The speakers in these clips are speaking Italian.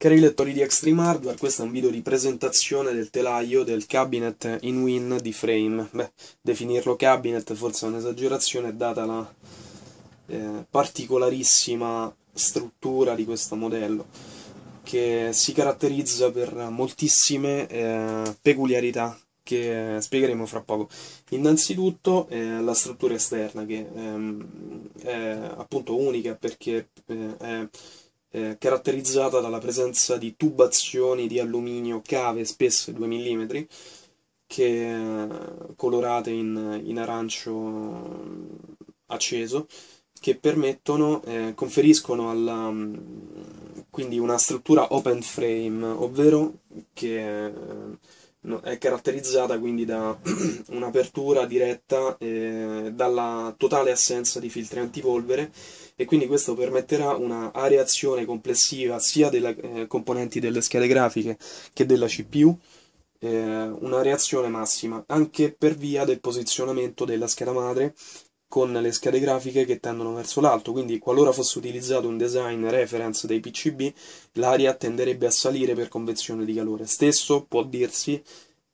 Cari lettori di Extreme Hardware, questo è un video di presentazione del telaio del cabinet in win di Frame. Beh, definirlo cabinet forse è un'esagerazione data la eh, particolarissima struttura di questo modello che si caratterizza per moltissime eh, peculiarità che eh, spiegheremo fra poco. Innanzitutto eh, la struttura esterna che ehm, è appunto unica perché eh, è eh, caratterizzata dalla presenza di tubazioni di alluminio cave, spesse 2 mm, che eh, colorate in, in arancio mm, acceso, che permettono, eh, conferiscono alla, mm, quindi una struttura open frame, ovvero che eh, è caratterizzata quindi da un'apertura diretta eh, dalla totale assenza di filtri antipolvere e quindi questo permetterà una areazione complessiva sia delle eh, componenti delle schede grafiche che della CPU, eh, una reazione massima anche per via del posizionamento della scheda madre con le schede grafiche che tendono verso l'alto, quindi qualora fosse utilizzato un design reference dei PCB, l'aria tenderebbe a salire per convezione di calore. Stesso può dirsi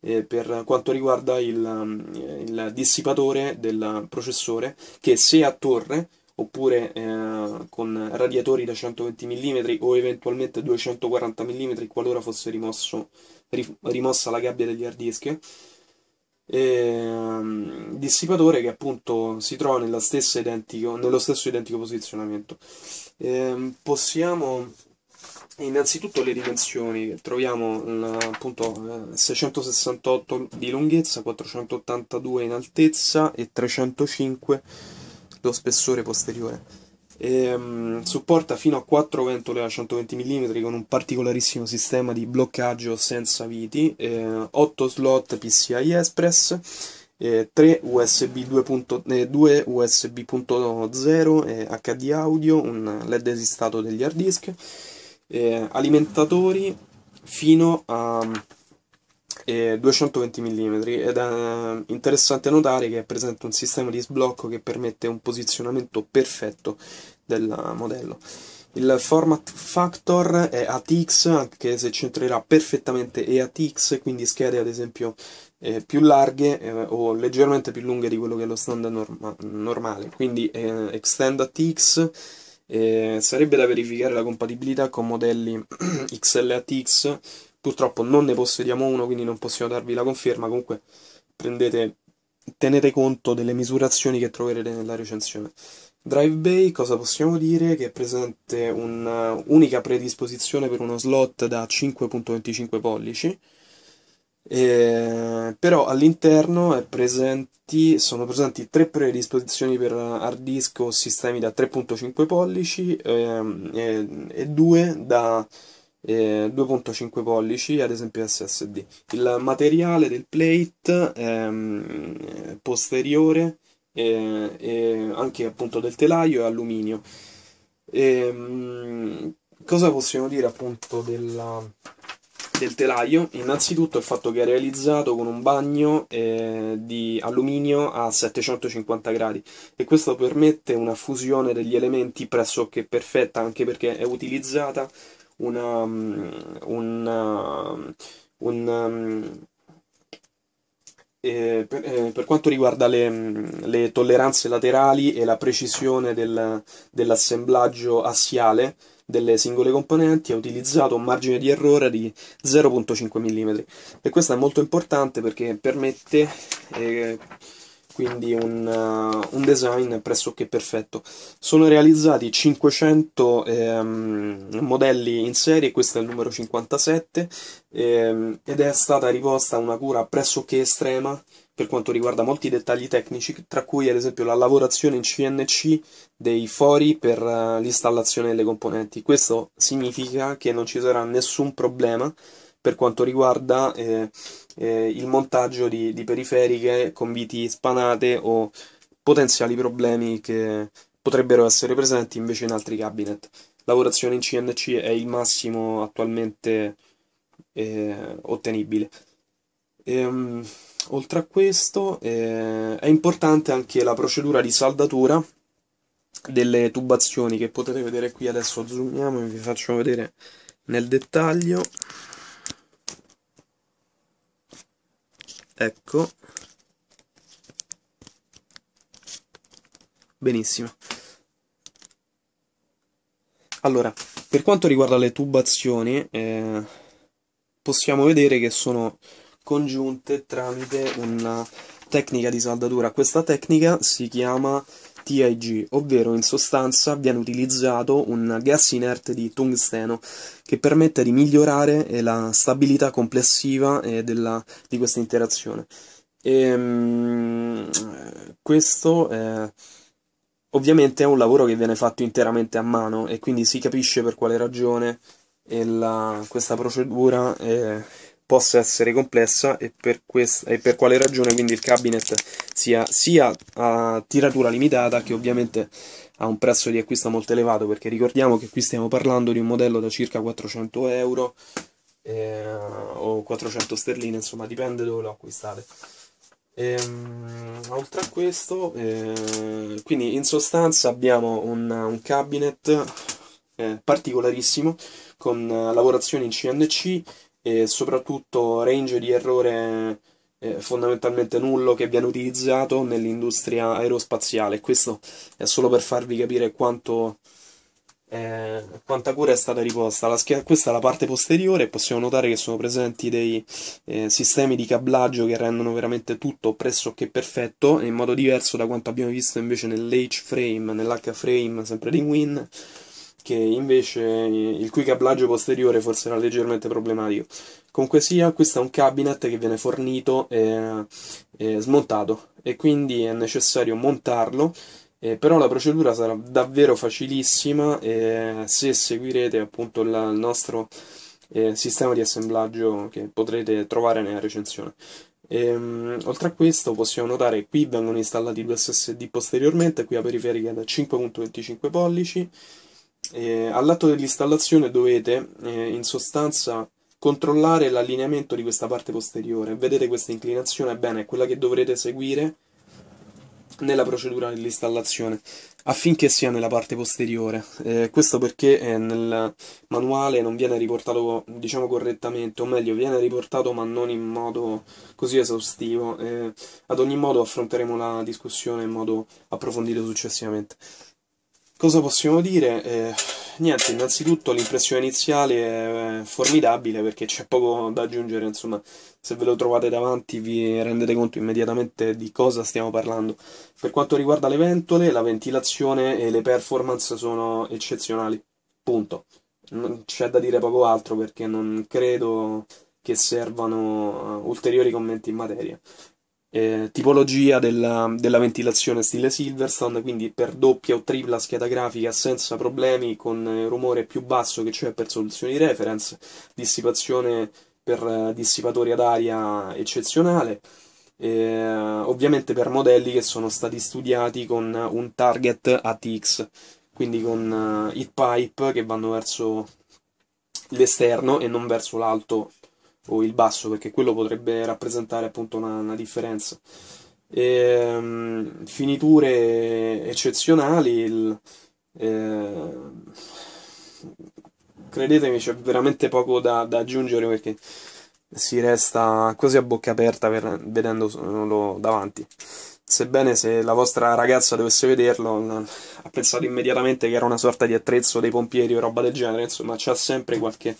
eh, per quanto riguarda il, mm, il, dissipatore del processore, che se a torre oppure eh, con radiatori da 120 mm o eventualmente 240 mm qualora fosse rimosso, rimossa la gabbia degli hard disk, eh, dissipatore che appunto si trova nello stesso identico, nello stesso identico posizionamento. Eh, possiamo innanzitutto le dimensioni, troviamo appunto 668 eh, di lunghezza, 482 in altezza e 305 lo spessore posteriore. E, ehm, supporta fino a 4 ventole a 120 mm con un particolarissimo sistema di bloccaggio senza viti, eh, 8 slot PCI Express eh, 3 USB 2.0 USB HD audio, un LED esistato degli hard disk, eh, alimentatori fino a eh, 220 mm ed è interessante notare che è presente un sistema di sblocco che permette un posizionamento perfetto del modello. Il format factor è ATX, anche se centrerà perfettamente EATX, quindi schede ad esempio eh, più larghe eh, o leggermente più lunghe di quello che è lo standard norma- normale, quindi eh, Extend ATX eh, sarebbe da verificare la compatibilità con modelli XL ATX, purtroppo non ne possediamo uno, quindi non possiamo darvi la conferma, comunque prendete, tenete conto delle misurazioni che troverete nella recensione. Drive Bay, cosa possiamo dire? Che è presente un'unica predisposizione per uno slot da 5.25 pollici, eh, però all'interno presenti, sono presenti tre predisposizioni per hard disk o sistemi da 3.5 pollici ehm, e, e due da eh, 2.5 pollici, ad esempio SSD. Il materiale del plate ehm, posteriore e, eh, e, anche appunto del telaio è alluminio. E, ehm, cosa possiamo dire appunto della del telaio innanzitutto il fatto che è realizzato con un bagno eh, di alluminio a 750 gradi e questo permette una fusione degli elementi pressoché perfetta anche perché è utilizzata una, mm, una mm, un, um, eh, per, eh, per, quanto riguarda le, mm, le, tolleranze laterali e la precisione del, dell'assemblaggio assiale delle singole componenti, ha utilizzato un margine di errore di 0.5 mm e questo è molto importante perché permette eh, quindi un, uh, un, design pressoché perfetto. Sono realizzati 500 ehm, modelli in serie, questo è il numero 57, ehm, ed è stata riposta una cura pressoché estrema per quanto riguarda molti dettagli tecnici, tra cui ad esempio la lavorazione in CNC dei fori per uh, l'installazione delle componenti. Questo significa che non ci sarà nessun problema per quanto riguarda eh, eh, il montaggio di, di, periferiche con viti spanate o potenziali problemi che potrebbero essere presenti invece in altri cabinet. Lavorazione in CNC è il massimo attualmente eh, ottenibile. Ehm, oltre a questo eh, è importante anche la procedura di saldatura delle tubazioni che potete vedere qui adesso zoomiamo e vi faccio vedere nel dettaglio ecco benissimo allora per quanto riguarda le tubazioni eh, possiamo vedere che sono congiunte tramite una tecnica di saldatura questa tecnica si chiama TIG, ovvero in sostanza viene utilizzato un gas inerte di tungsteno che permette di migliorare eh, la stabilità complessiva eh, della, di questa interazione. E, ehm, questo è, eh, ovviamente è un lavoro che viene fatto interamente a mano e quindi si capisce per quale ragione la, questa procedura è possa essere complessa e per, quest- e per quale ragione quindi il cabinet sia sia a tiratura limitata che ovviamente ha un prezzo di acquisto molto elevato perché ricordiamo che qui stiamo parlando di un modello da circa 400 euro eh, o 400 sterline insomma dipende dove lo acquistate Ehm, oltre a questo, eh, quindi in sostanza abbiamo un, un cabinet eh, particolarissimo con lavorazioni in CNC e soprattutto range di errore eh, fondamentalmente nullo che viene utilizzato nell'industria aerospaziale. Questo è solo per farvi capire quanto, eh, quanta cura è stata riposta. La schia- questa è la parte posteriore possiamo notare che sono presenti dei eh, sistemi di cablaggio che rendono veramente tutto pressoché perfetto in modo diverso da quanto abbiamo visto invece nell'H-frame, nell'H-frame sempre di Win che invece il cui cablaggio posteriore forse era leggermente problematico. Comunque sia, questo è un cabinet che viene fornito e, e smontato e quindi è necessario montarlo, eh, però la procedura sarà davvero facilissima eh, se seguirete appunto la, il nostro eh, sistema di assemblaggio che potrete trovare nella recensione. Ehm, oltre a questo possiamo notare che qui vengono installati due SSD posteriormente, qui la periferica da 5.25 pollici, eh, all'atto dell'installazione dovete eh, in sostanza controllare l'allineamento di questa parte posteriore. Vedete questa inclinazione? Bene, è quella che dovrete seguire nella procedura dell'installazione affinché sia nella parte posteriore eh, questo perché eh, nel manuale non viene riportato diciamo correttamente o meglio viene riportato ma non in modo così esaustivo eh, ad ogni modo affronteremo la discussione in modo approfondito successivamente Cosa possiamo dire? Eh, niente, innanzitutto l'impressione iniziale è formidabile perché c'è poco da aggiungere, insomma, se ve lo trovate davanti vi rendete conto immediatamente di cosa stiamo parlando. Per quanto riguarda le ventole, la ventilazione e le performance sono eccezionali, punto. Non c'è da dire poco altro perché non credo che servano ulteriori commenti in materia eh, tipologia della, della, ventilazione stile Silverstone, quindi per doppia o tripla scheda grafica senza problemi, con eh, rumore più basso che c'è cioè per soluzioni reference, dissipazione per eh, dissipatori ad aria eccezionale. Eh, ovviamente per modelli che sono stati studiati con un target ATX, quindi con uh, heat pipe che vanno verso l'esterno e non verso l'alto o il basso, perché quello potrebbe rappresentare appunto una, una differenza. E, um, finiture eccezionali, il, eh, credetemi c'è veramente poco da, da, aggiungere perché si resta quasi a bocca aperta per, vedendolo davanti. Sebbene se la vostra ragazza dovesse vederlo, ha pensato immediatamente che era una sorta di attrezzo dei pompieri o roba del genere, insomma c'è sempre qualche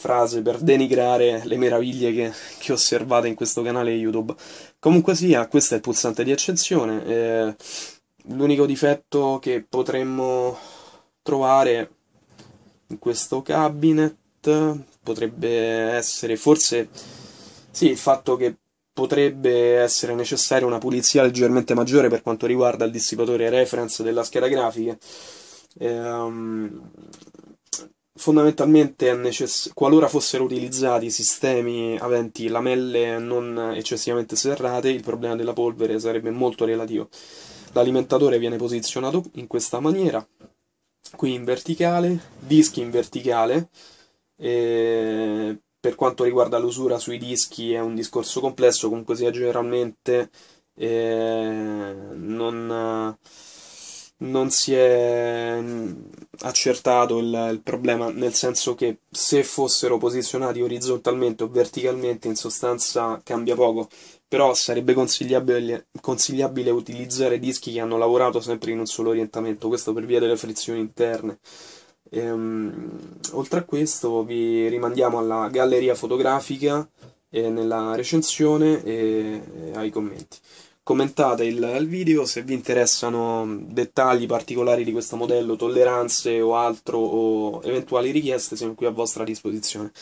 frase per denigrare le meraviglie che, che, osservate in questo canale YouTube. Comunque sia, questo è il pulsante di accensione. Eh, l'unico difetto che potremmo trovare in questo cabinet potrebbe essere forse sì, il fatto che potrebbe essere necessaria una pulizia leggermente maggiore per quanto riguarda il dissipatore reference della scheda grafica. Ehm, Fondamentalmente, necess- qualora fossero utilizzati sistemi aventi lamelle non eccessivamente serrate, il problema della polvere sarebbe molto relativo. L'alimentatore viene posizionato in questa maniera, qui in verticale, dischi in verticale. E per quanto riguarda l'usura sui dischi è un discorso complesso, comunque sia generalmente eh, non non si è mm, accertato il, il, problema, nel senso che se fossero posizionati orizzontalmente o verticalmente in sostanza cambia poco, però sarebbe consigliabile, consigliabile utilizzare dischi che hanno lavorato sempre in un solo orientamento, questo per via delle frizioni interne. Ehm, oltre a questo vi rimandiamo alla galleria fotografica eh, nella recensione e, e ai commenti commentate il, il, video se vi interessano dettagli particolari di questo modello, tolleranze o altro o eventuali richieste siamo qui a vostra disposizione.